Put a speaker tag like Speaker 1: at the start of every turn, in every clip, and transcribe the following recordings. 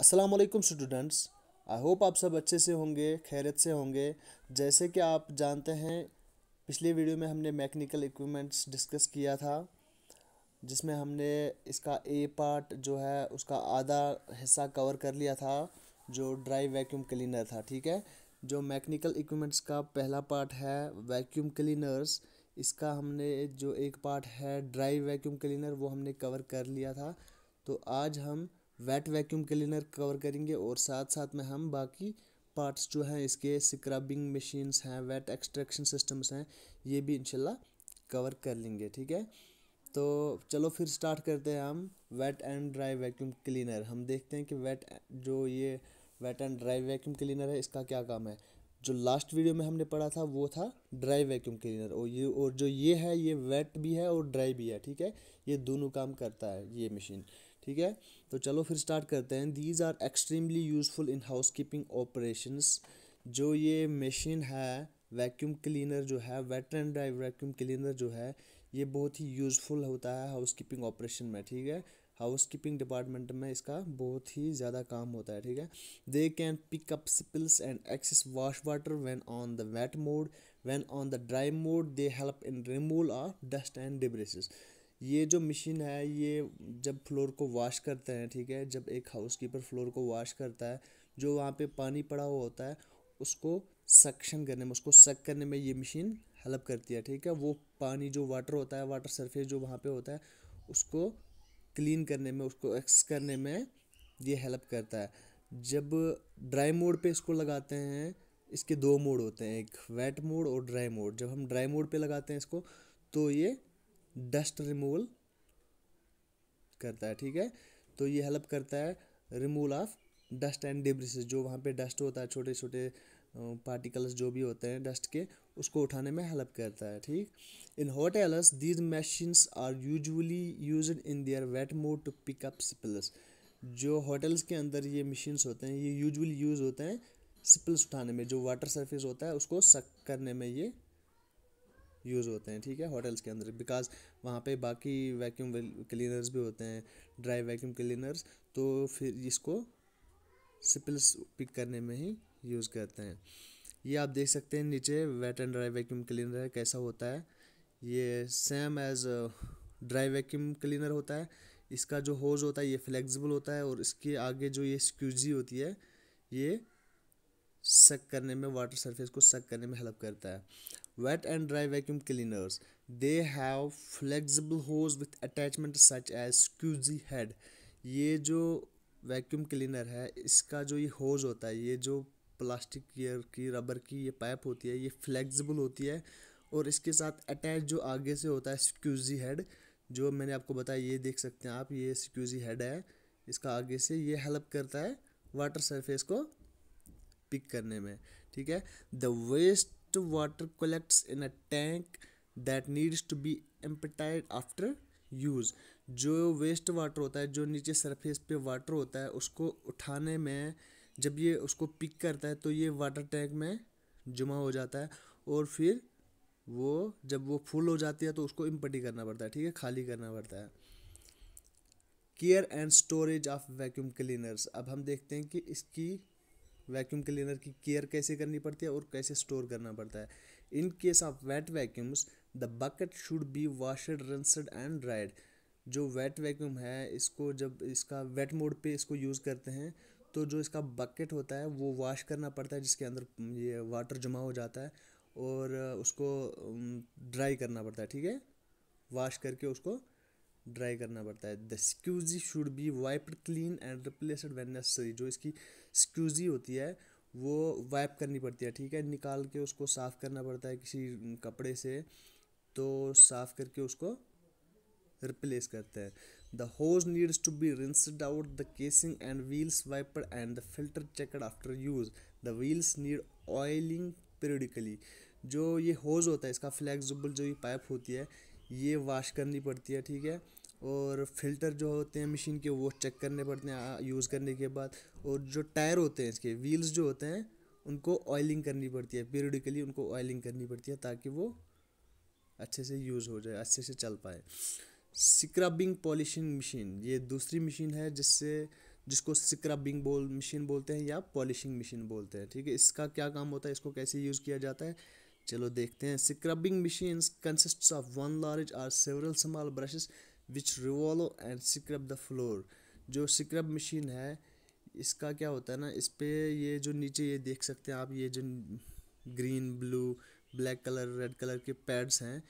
Speaker 1: Aslam students I hope आप सब अच्छे से होंगे खैरत से होंगे जैसे कि आप जानते हैं पिछले वीडियो में हमने मैकेनिकल इक्विपमेंट्स डिस्कस किया था जिसमें हमने इसका ए पार्ट जो है उसका आधा हिस्सा कवर कर लिया था जो ड्राई वैक्यूम क्लीनर था ठीक है जो मैकेनिकल इक्विपमेंट्स का पहला पार्ट है वैक्यूम क्लीनर्स इसका हमने जो एक पार्ट है ड्राई वैक्यूम क्लीनर वो हमने कवर कर लिया था तो आज हम वेट वैक्यूम क्लीनर कवर करेंगे और साथ साथ में हम बाकी पार्ट्स जो हैं इसके स्क्रबिंग मशीन्स हैं वेट एक्सट्रैक्शन सिस्टम्स हैं ये भी इनशाला कवर कर लेंगे ठीक है तो चलो फिर स्टार्ट करते हैं हम wet and dry vacuum cleaner हम देखते हैं कि वेट जो ये wet and dry vacuum cleaner है इसका क्या काम है जो लास्ट वीडियो में हमने पढ़ा था वो था ड्राई वैक्यूम क्लीनर और ये और जो ये है ये वेट भी है और ड्राई भी है ठीक है ये दोनों काम करता है ये मशीन ठीक है तो चलो फिर स्टार्ट करते हैं these are extremely useful in housekeeping operations जो ये मशीन है वैक्यूम क्लीनर जो है wet and drive vacuum cleaner जो है ये बहुत ही यूज़फुल होता है हाउस कीपिंग ऑपरेशन में ठीक है हाउस कीपिंग डिपार्टमेंट में इसका बहुत ही ज़्यादा काम होता है ठीक है they can pick up spills and excess wash water when on the wet mode when on the dry mode they help in removal of dust and debris ये जो मशीन है ये जब फ्लोर को वॉश करते हैं ठीक है जब एक हाउस कीपर फ्लोर को वॉश करता है जो वहाँ पे पानी पड़ा हुआ होता है उसको सक्शन करने में उसको सक करने में ये मशीन हेल्प करती है ठीक है वो पानी जो वाटर होता है वाटर सरफेस जो वहाँ पे होता है उसको क्लीन करने में उसको एक्स करने में ये हेल्प करता है जब ड्राई मोड पे इसको लगाते हैं इसके दो मोड होते हैं एक वेट मोड और ड्राई मोड जब हम ड्राई मोड पे लगाते हैं इसको तो ये डस्ट रिमूवल करता है ठीक है तो ये हेल्प करता है removal of dust and debris जो वहाँ पे डस्ट होता है छोटे छोटे पार्टिकल्स जो भी होते हैं डस्ट के उसको उठाने में हेल्प करता है ठीक in hotels these machines are usually used in their wet mode to pick up spills जो होटल्स के अंदर ये मशीन्स होते हैं ये यूजुअली यूज़ होते हैं स्पिल्स उठाने में जो वाटर सरफेस होता है उसको सक करने में ये यूज़ होते हैं ठीक है होटल्स के अंदर बिकॉज वहाँ पे बाकी वैक्यूम क्लीनर्स भी होते हैं ड्राई वैक्यूम क्लीनर्स तो फिर इसको सिपल्स पिक करने में ही यूज़ करते हैं ये आप देख सकते हैं नीचे wet and dry vacuum cleaner कैसा होता है ये same as dry vacuum cleaner होता है इसका जो होज होता है ये फ्लेक्सिबल होता है और इसके आगे जो ये स्क्यूजी होती है ये सक करने में वाटर सरफेस को सक करने में हेल्प करता है wet and dry vacuum cleaners they have flexible hose with attachment such as squeegee head ये जो वैक्यूम क्लीनर है इसका जो ये होज होता है ये जो प्लास्टिक ईयर की रबर की ये पाइप होती है ये फ्लेक्सिबल होती है और इसके साथ अटैच जो आगे से होता है स्क्यूजी हेड जो मैंने आपको बताया ये देख सकते हैं आप ये स्क्यूजी हेड है इसका आगे से ये हेल्प करता है वाटर सरफेस को पिक करने में ठीक है the waste water collects in a tank that needs to be emptied after use जो वेस्ट वाटर होता है जो नीचे सरफेस पे वाटर होता है उसको उठाने में जब ये उसको पिक करता है तो ये वाटर टैंक में जमा हो जाता है और फिर वो जब वो फुल हो जाती है तो उसको इम्पटी करना पड़ता है ठीक है खाली करना पड़ता है care and storage of vacuum cleaners अब हम देखते हैं कि इसकी वैक्यूम क्लीनर की केयर कैसे करनी पड़ती है और कैसे स्टोर करना पड़ता है in case of wet vacuums the bucket should be washed rinsed and dried जो वेट वैक्यूम है इसको जब इसका वेट मोड पे इसको यूज़ करते हैं तो जो इसका बकेट होता है वो वॉश करना पड़ता है जिसके अंदर ये वाटर जमा हो जाता है और उसको ड्राई करना पड़ता है ठीक है वॉश करके उसको ड्राई करना पड़ता है the squeegee should be wiped clean and replaced when necessary जो इसकी स्क्यूजी होती है वो वाइप करनी पड़ती है ठीक है निकाल के उसको साफ़ करना पड़ता है किसी कपड़े से तो साफ़ करके उसको रिप्लेस करते हैं the hose needs to be rinsed out the casing and wheels wiped and the filter checked after use the wheels need oiling periodically जो ये होज होता है इसका फ्लैक्सिबल जो ये पाइप होती है ये वाश करनी पड़ती है ठीक है और फिल्टर जो होते हैं मशीन के वो चेक करने पड़ते हैं यूज़ करने के बाद और जो टायर होते हैं इसके व्हील्स जो होते हैं उनको ऑयलिंग करनी पड़ती है पीरियडिकली उनको ऑयलिंग करनी पड़ती है ताकि वो अच्छे से यूज़ हो जाए अच्छे से चल पाए स्क्रबिंग पॉलिशिंग मशीन ये दूसरी मशीन है जिससे जिसको स्क्रबिंग बोल मशीन बोलते हैं या पॉलिशिंग मशीन बोलते हैं ठीक है इसका क्या काम होता है इसको कैसे यूज़ किया जाता है चलो देखते हैं scrubbing machines consist of one large or several small brushes which revolve and scrub the floor जो स्क्रब मशीन है इसका क्या होता है ना इस पर ये जो नीचे ये देख सकते हैं आप ये जो green blue black colour red colour के पैड्स हैं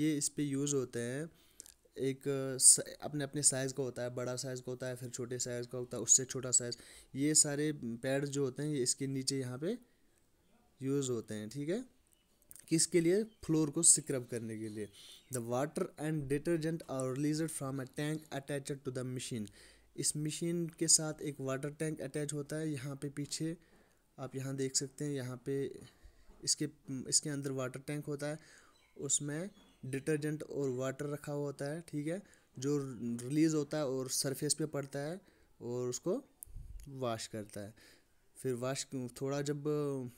Speaker 1: ये इस पर यूज़ होते हैं एक uh, अपने अपने साइज़ का होता है बड़ा साइज़ का होता है फिर छोटे साइज़ का होता है उससे छोटा साइज़ ये सारे पैड्स जो होते हैं ये इसके नीचे यहाँ पे यूज़ होते हैं ठीक है किसके लिए फ्लोर को स्क्रब करने के लिए the water and detergent are release from a tank attached to the machine इस मशीन के साथ एक वाटर टैंक अटैच होता है यहाँ पे पीछे आप यहाँ देख सकते हैं यहाँ पे इसके इसके अंदर वाटर टैंक होता है उसमें डिटर्जेंट और वाटर रखा हुआ होता है ठीक है जो रिलीज़ होता है और सरफेस पे पड़ता है और उसको वाश करता है फिर वाश थोड़ा जब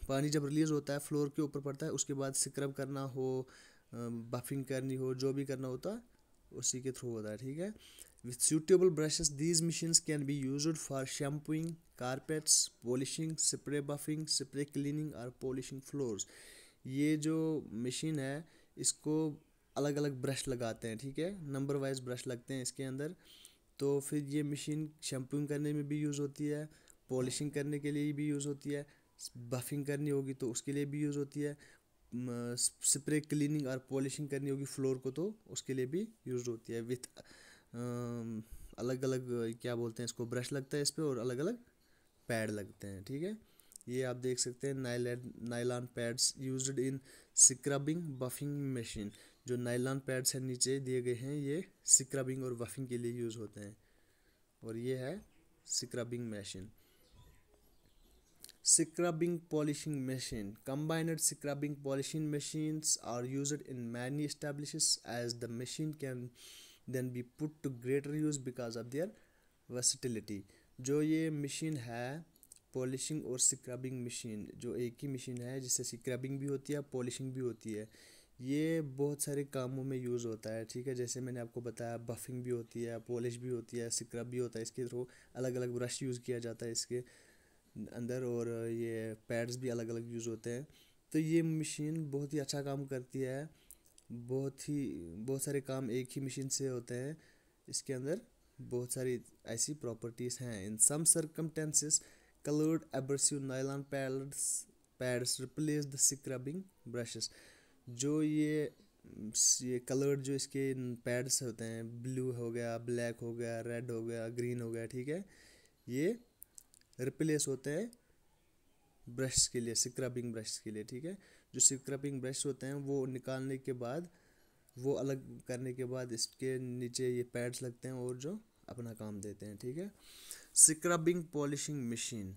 Speaker 1: पानी जब रिलीज़ होता है फ्लोर के ऊपर पड़ता है उसके बाद स्क्रब करना हो बफिंग करनी हो जो भी करना होता है उसी के थ्रू होता है ठीक है with suitable brushes these machines can be use for shampooing carpets polishing spray buffing spray cleaning और पॉलिशिंग फ्लोर्स ये जो मशीन है इसको अलग अलग ब्रश लगाते हैं ठीक है नंबर वाइज ब्रश लगते हैं इसके अंदर तो फिर ये मशीन शैम्पूइंग करने में भी यूज़ होती है पॉलिशिंग करने के लिए भी यूज़ होती है बफिंग करनी होगी तो उसके लिए भी यूज़ होती है स्प्रे क्लीनिंग और पॉलिशिंग करनी होगी फ्लोर को तो उसके लिए भी यूज होती है विथ अलग अलग क्या बोलते हैं इसको ब्रश लगता है इस पर और अलग अलग पैड लगते हैं ठीक है ये आप देख सकते हैं nylon nylon pads use in scrubbing buffing machine जो नाइलान पैड्स हैं नीचे दिए गए हैं ये स्क्रबिंग और बफिंग के लिए यूज़ होते हैं और ये है scrubbing machine Scrubbing polishing machine. Combined scrubbing polishing machines are used in many establishments as the machine can then be put to greater use because of their versatility. जो ये मशीन है पॉलिशिंग और scrubbing machine जो एक ही machine है जिससे scrubbing भी होती है पॉलिशिंग भी होती है ये बहुत सारे कामों में यूज़ होता है ठीक है जैसे मैंने आपको बताया बफिंग भी होती है पॉलिश भी होती है स्क्रब भी होता है इसके थ्रू अलग अलग ब्रश यूज़ किया जाता है इसके अंदर और ये पैड्स भी अलग अलग यूज़ होते हैं तो ये मशीन बहुत ही अच्छा काम करती है बहुत ही बहुत सारे काम एक ही मशीन से होते हैं इसके अंदर बहुत सारी ऐसी प्रॉपर्टीज़ हैं in some circumstances coloured abrasive nylon pads pads replace the scrubbing brushes जो ये ये कलर्ड जो इसके पैड्स होते हैं ब्लू हो गया ब्लैक हो गया रेड हो गया ग्रीन हो गया ठीक है ये रिप्लेस होते हैं ब्रश के लिए स्क्रबिंग ब्रश के लिए ठीक है जो स्क्रबिंग ब्रश होते हैं वो निकालने के बाद वो अलग करने के बाद इसके नीचे ये पैड्स लगते हैं और जो अपना काम देते हैं ठीक है scrubbing polishing machine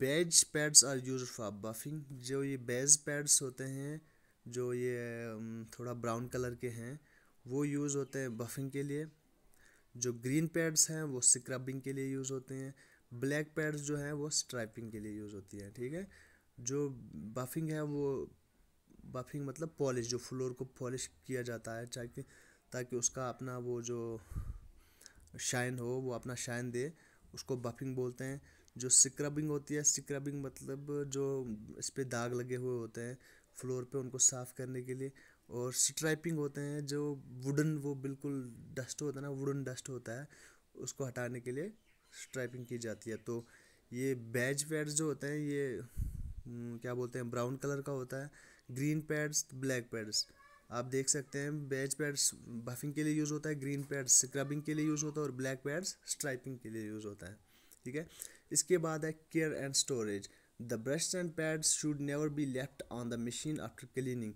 Speaker 1: beige pads are use for buffing जो ये बेज पैड्स होते हैं जो ये थोड़ा ब्राउन कलर के हैं वो यूज़ होते हैं बफिंग के लिए जो ग्रीन पैड्स हैं वो स्क्रबिंग के लिए यूज़ होते हैं ब्लैक पैड्स जो हैं वो स्ट्राइपिंग के लिए यूज़ होती हैं ठीक है जो बफिंग है वो बफिंग मतलब पॉलिश जो फ्लोर को पॉलिश किया जाता है चाहे ताकि उसका अपना वो जो शाइन हो वो अपना शाइन दे उसको बफिंग बोलते हैं जो सिक्रबिंग होती है स्क्रबिंग मतलब जो इस पर दाग लगे हुए होते हैं फ्लोर पे उनको साफ़ करने के लिए और स्ट्राइपिंग होते हैं जो वुडन वो बिल्कुल डस्ट होता है ना वुडन डस्ट होता है उसको हटाने के लिए स्ट्राइपिंग की जाती है तो ये बैज पैड्स जो होते हैं ये हम्म, क्या बोलते हैं ब्राउन कलर का होता है ग्रीन पैड्स ब्लैक पैड्स आप देख सकते हैं बैज पैड्स बफिंग के लिए यूज़ होता है ग्रीन पैड्स स्क्रबिंग के लिए यूज़ होता है और ब्लैक पैड्स स्ट्राइपिंग के लिए यूज़ होता है ठीक है इसके बाद है care and storage the brush and pads should never be left on the machine after cleaning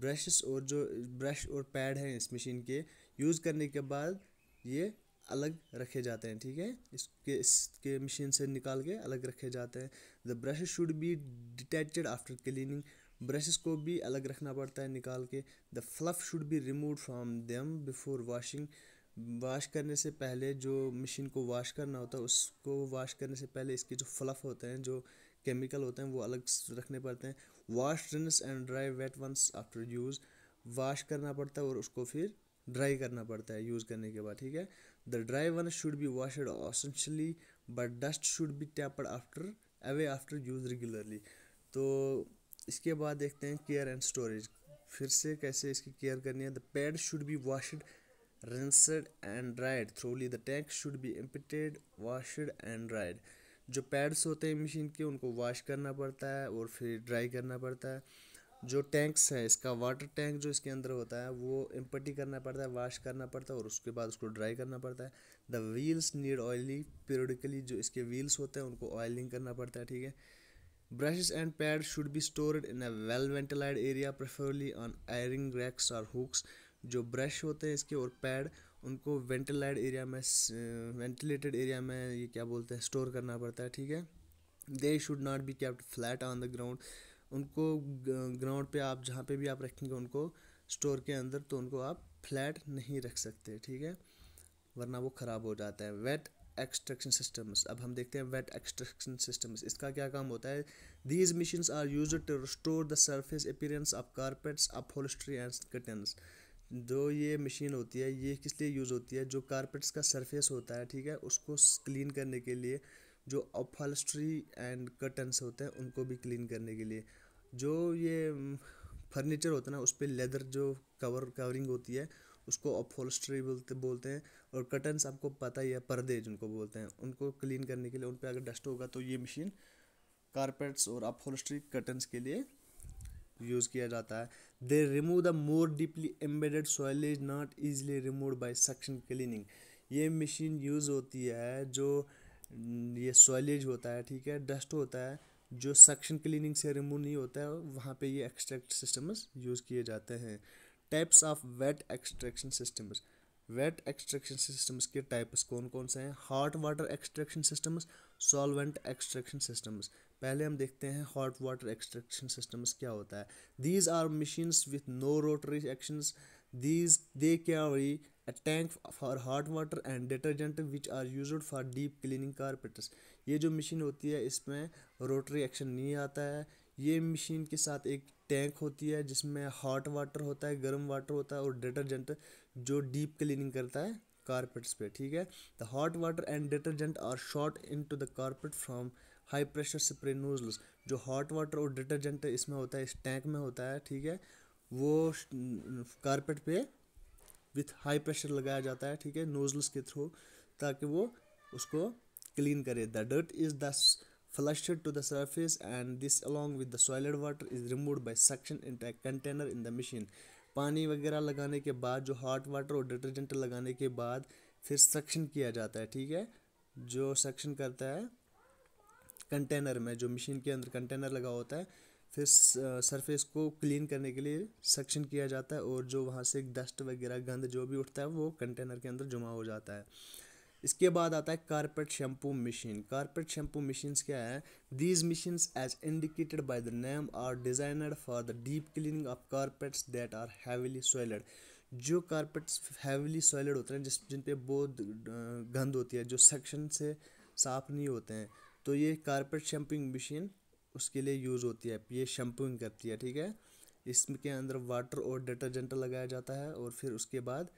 Speaker 1: brushes और जो ब्रश और पैड हैं इस मशीन के यूज़ करने के बाद ये अलग रखे जाते हैं ठीक है इसके इसके मशीन से निकाल के अलग रखे जाते हैं the brush should be detached after cleaning brushes को भी अलग रखना पड़ता है निकाल के the fluff should be remove from them before washing wash करने से पहले जो मशीन को वाश करना होता है उसको वाश करने से पहले इसके जो फ्लफ होते हैं जो केमिकल होते हैं वो अलग रखने पड़ते हैं wash rinse and dry wet once after use wash करना पड़ता है और उसको फिर ड्राई करना पड़ता है यूज़ करने के बाद ठीक है The driver should be washed essentially, but dust should be tapped after away after use regularly. तो इसके बाद देखते हैं केयर एंड स्टोरेज फिर से कैसे इसकी केयर करनी है the pad should be washed rinsed and dried thoroughly the tank should be emptied washed and dried जो पैड्स होते हैं मशीन के उनको वॉश करना पड़ता है और फिर ड्राई करना पड़ता है जो टैंक्स हैं इसका वाटर टैंक जो इसके अंदर होता है वो एम्पटी करना पड़ता है वाश करना पड़ता है और उसके बाद उसको ड्राई करना पड़ता है the wheels need oily periodically जो इसके व्हील्स होते हैं उनको ऑयलिंग करना पड़ता है ठीक है brushes and pad should be stored in a well ventilated area preferably on airing racks और हुक्स जो ब्रश होते हैं इसके और पैड उनको वेंटिलाइड एरिया में वेंटिलेटेड एरिया में ये क्या बोलते हैं स्टोर करना पड़ता है ठीक है they should not be kept flat on the ground उनको ग्राउंड पे आप जहाँ पे भी आप रखेंगे उनको स्टोर के अंदर तो उनको आप फ्लैट नहीं रख सकते ठीक है वरना वो ख़राब हो जाता है वेट एक्सट्रैक्शन सिस्टम्स अब हम देखते हैं वेट एक्सट्रैक्शन सिस्टम्स इसका क्या काम होता है these machines are use to restore the surface appearance of carpets upholstery and curtains जो ये मशीन होती है ये किस लिए यूज़ होती है जो कारपेट्स का सरफेस होता है ठीक है उसको क्लीन करने के लिए जो अपहोलस्ट्री एंड कर्टन्स होते हैं उनको भी क्लीन करने के लिए जो ये फर्नीचर होता है ना उस पर लेदर जो कवर कवरिंग होती है उसको अपहोलस्ट्री बोलते बोलते हैं और कटन्स आपको पता ही है पर्दे जिनको बोलते हैं उनको क्लीन करने के लिए उन पर अगर डस्ट होगा तो ये मशीन कारपेट्स और अपहोलस्ट्री कटन्स के लिए यूज़ किया जाता है they remove the more deeply embedded soil is not easily remove by suction cleaning ये मशीन यूज़ होती है जो ये सॉइलेज होता है ठीक है डस्ट होता है जो सक्शन क्लीनिंग से रिमूव नहीं होता है वहाँ पे ये एक्सट्रैक्ट सिस्टम्स यूज़ किए जाते हैं types of wet extraction systems wet extraction systems के टाइप्स कौन कौन से हैं hot water extraction systems solvent extraction systems पहले हम देखते हैं हॉट वाटर एक्सट्रैक्शन सिस्टम्स क्या होता है these are machines with no rotary actions these they carry a tank for hot water and detergent which are use for deep cleaning carpets ये जो machine होती है इसमें रोटरी एक्शन नहीं आता है ये मशीन के साथ एक टैंक होती है जिसमें हॉट वाटर होता है गर्म वाटर होता है और डिटर्जेंट जो डीप क्लीनिंग करता है कारपेट्स पे ठीक है the hot water and detergent are shot into the carpet from high pressure spray nozzles जो हॉट वाटर और डिटर्जेंट इसमें होता है इस टैंक में होता है ठीक है वो कारपेट पे विथ हाई प्रेशर लगाया जाता है ठीक है नोजल्स के थ्रू ताकि वो उसको क्लीन करे the dirt is the flush to the surface and this along with the soiled water is remove by suction in a container in the पानी वगैरह लगाने के बाद जो हॉट वाटर और डिटर्जेंट लगाने के बाद फिर सक्शन किया जाता है ठीक है जो सक्शन करता है कंटेनर में जो मशीन के अंदर कंटेनर लगा होता है फिर सरफेस को क्लीन करने के लिए सक्शन किया जाता है और जो वहाँ से डस्ट वगैरह गंद जो भी उठता है वो कंटेनर के अंदर जमा हो जाता है इसके बाद आता है carpet shampoo machine carpet shampoo machine क्या है these machine as indicated by the name are designed for the deep cleaning of carpets that are heavily soiled जो कारपेट्स हैवीली सॉयलड होते हैं जिस जिन पे बहुत गंद होती है जो सेक्शन से साफ नहीं होते हैं तो ये कारपेट शैम्पिंग मशीन उसके लिए यूज़ होती है ये शैम्पूइंग करती है ठीक है इसके अंदर वाटर और डिटर्जेंट लगाया जाता है और फिर उसके बाद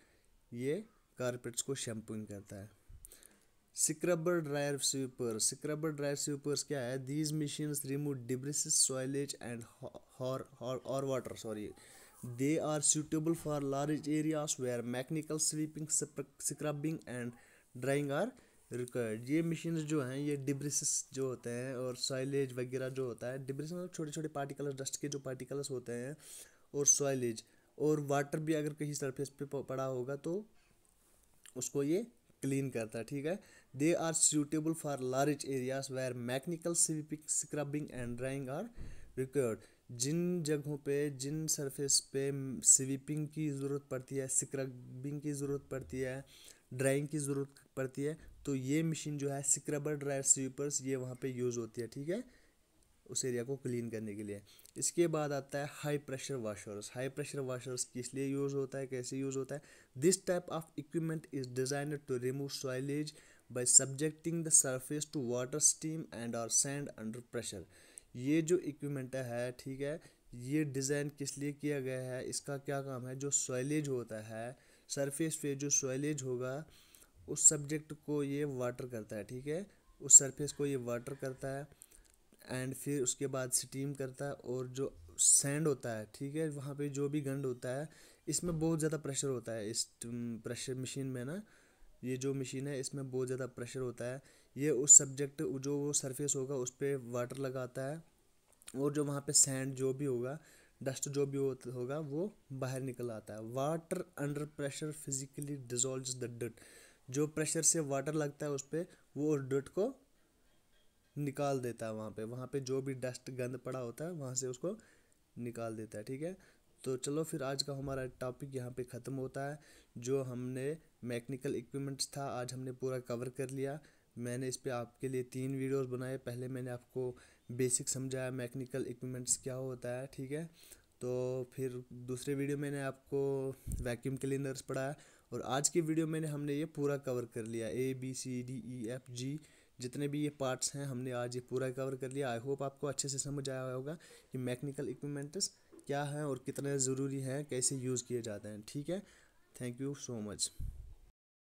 Speaker 1: ये कारपेट्स को शैम्पूइंग करता है scrubber dryer sweeper scrubber dryer sweepers क्या है these machines remove debris soilage and और water sorry they are suitable for large areas where mechanical sweeping scrubbing and drying are required ये मशीन जो हैं ये डिब्रिसिस जो होते हैं और सॉइलेज वगैरह जो होता है डिब्रिस मतलब छोटे छोटे पार्टिकल्स डस्ट के जो पार्टिकल्स होते हैं और सॉइलेज और वाटर भी अगर कहीं सरफेस पे पड़ा होगा तो उसको ये क्लीन करता है ठीक है they are suitable for large areas where mechanical sweeping scrubbing and drying are required जिन जगहों पे जिन सरफेस पे स्वीपिंग की ज़रूरत पड़ती है स्क्रबिंग की ज़रूरत पड़ती है ड्राइंग की ज़रूरत पड़ती है तो ये मशीन जो है स्क्रबर ड्रायर स्वीपर्स ये वहाँ पे यूज़ होती है ठीक है उस एरिया को क्लीन करने के लिए इसके बाद आता है high pressure washers high pressure washers किस लिए यूज़ होता है कैसे यूज़ होता है this type of equipment is designed to remove soilage by subjecting the surface to water steam and और सैंड अंडर प्रेशर ये जो इक्विपमेंट है ठीक है ये डिज़ाइन किस लिए किया गया है इसका क्या काम है जो सॉइलेज होता है सरफेस पे जो सॉइलेज होगा उस सब्जेक्ट को ये वाटर करता है ठीक है उस सरफेस को ये वाटर करता है एंड फिर उसके बाद स्टीम करता है और जो सैंड होता है ठीक है वहाँ पे जो भी गंड होता है इसमें बहुत ज़्यादा प्रेशर होता है इस प्रेशर मशीन में ना ये जो मशीन है इसमें बहुत ज़्यादा प्रेशर होता है ये उस सब्जेक्ट जो वो सरफेस होगा उस पर वाटर लगाता है और जो वहाँ पे सैंड जो भी होगा डस्ट जो भी होगा वो बाहर निकल आता है water under pressure physically dissolve the डट जो प्रेशर से वाटर लगता है उस पर वो डट को निकाल देता है वहाँ पे वहाँ पे जो भी डस्ट गंद पड़ा होता है वहाँ से उसको निकाल देता है ठीक है तो चलो फिर आज का हमारा टॉपिक यहाँ पे ख़त्म होता है जो हमने मैकेनिकल इक्विपमेंट्स था आज हमने पूरा कवर कर लिया मैंने इस पर आपके लिए तीन वीडियोस बनाए पहले मैंने आपको बेसिक समझाया मैकेनिकल इक्विपमेंट्स क्या होता है ठीक है तो फिर दूसरे वीडियो मैंने आपको वैक्यूम क्लीनर्स पढ़ाया और आज की वीडियो मैंने हमने ये पूरा कवर कर लिया A B C D E F G जितने भी ये पार्ट्स हैं हमने आज ये पूरा कवर कर लिया आई होप आपको अच्छे से समझ आया होगा कि मैकेनिकल इक्विपमेंट्स क्या हैं और कितने ज़रूरी हैं कैसे यूज़ किए जाते हैं ठीक है थैंक यू सो मच